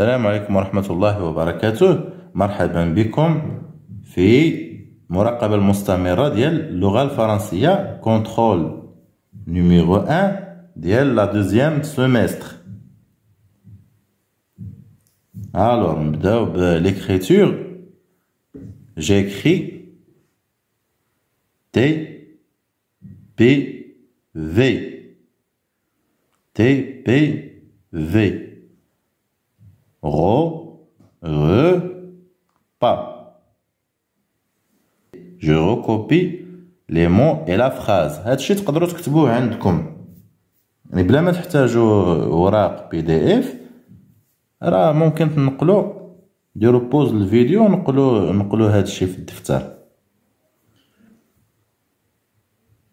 السلام عليكم ورحمة الله وبركاته مرحبا بكم في مراقبة المستمرة ديال اللغة الفرنسية كونترول نيميرو 1 ديال لا دوزيام سيمستر الوغ نبداو بليكريتور جيكري تي بي في تي بي في ro, re, pas. Je recopie les mots et la phrase. هادشي تقدروا تكتبوه عندكم يعني بلا ما تحتاجوا اوراق بي دي اف راه ممكن تنقلوا ديروا بوز الفيديو ونقلوا نقلوا هادشي في الدفتر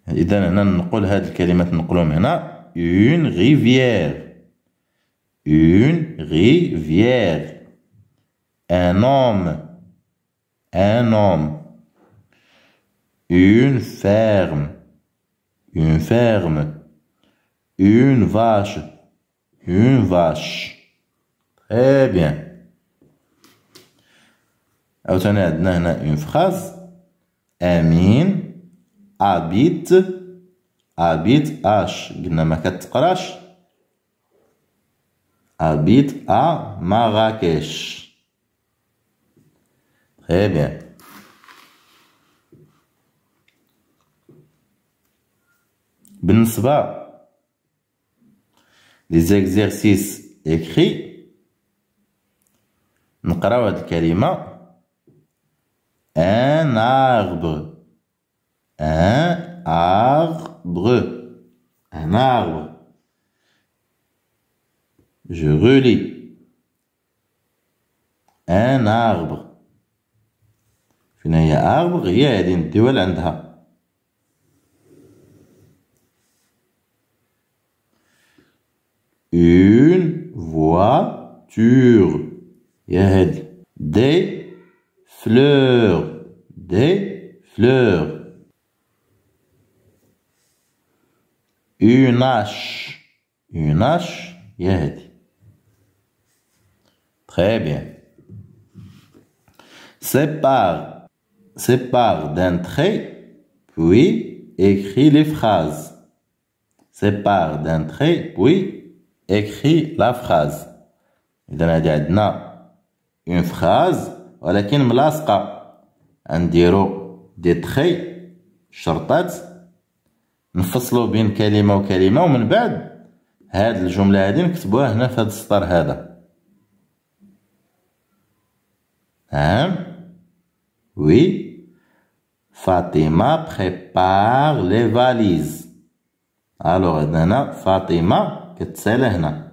اذا هنا نقول هاد الكلمات نقولهم هنا اون rivière une rivière. Un homme, un homme. Une ferme, une ferme. Une vache, une vache. Très bien. عاوتاني عندنا هنا phrase. habite habite H. habite à Marrakech. Très bien. بالنسبة لي زيكزيرسيس écrits نقراو هاد الكلمة un arbre un arbre un arbre Je relis. Un arbre. Fini un arbre هي هذه Un une voiture y a des fleurs des fleurs une hache une hache y fleurs. Très bien. Sépare, sépare d'un trait, puis écris les phrases. Sépare d'un trait, puis écris la phrase. إذا هذه عندنا اون فراز ولكن ملاصقة غنديرو دي تخي شرطات نفصلو بين كلمة وكلمة ومن بعد هاد الجملة هادي نكتبوها هنا في هاد السطر هذا Hein? Oui. Fatima prépare les valises. Alors, Dana, Fatima c'est هنا.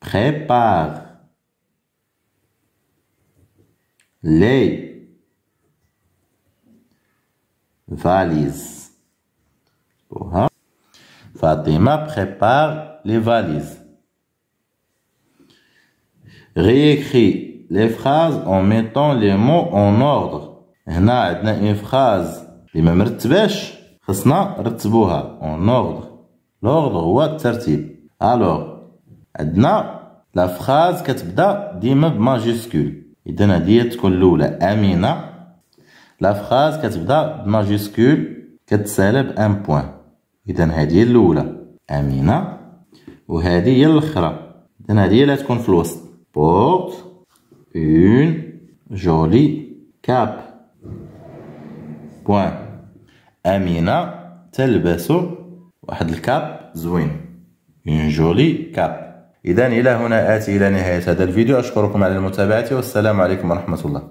Prépare les valises. Fatima prépare les valises. réécris les phrases en mettant les mots en ordre هنا عندنا une phrase اللي ما مرتباش خصنا نرتبوها en ordre l'ordre هو الترتيب alors عندنا la phrase كتبدا ديما بماجيسكول اذا هذه تكون الاولى امينه La phrase كتبدا بماجيسكول كتسالب بان بوان. اذا هذه الاولى امينه وهذه هي الاخرى اذا هذه اللي تكون في الوسط porte une jolie cape. بوان أمينة تلبس واحد الكاب زوين اون جولي كاب إذا إلى هنا آتي إلى نهاية هذا الفيديو أشكركم على المتابعة والسلام عليكم ورحمة الله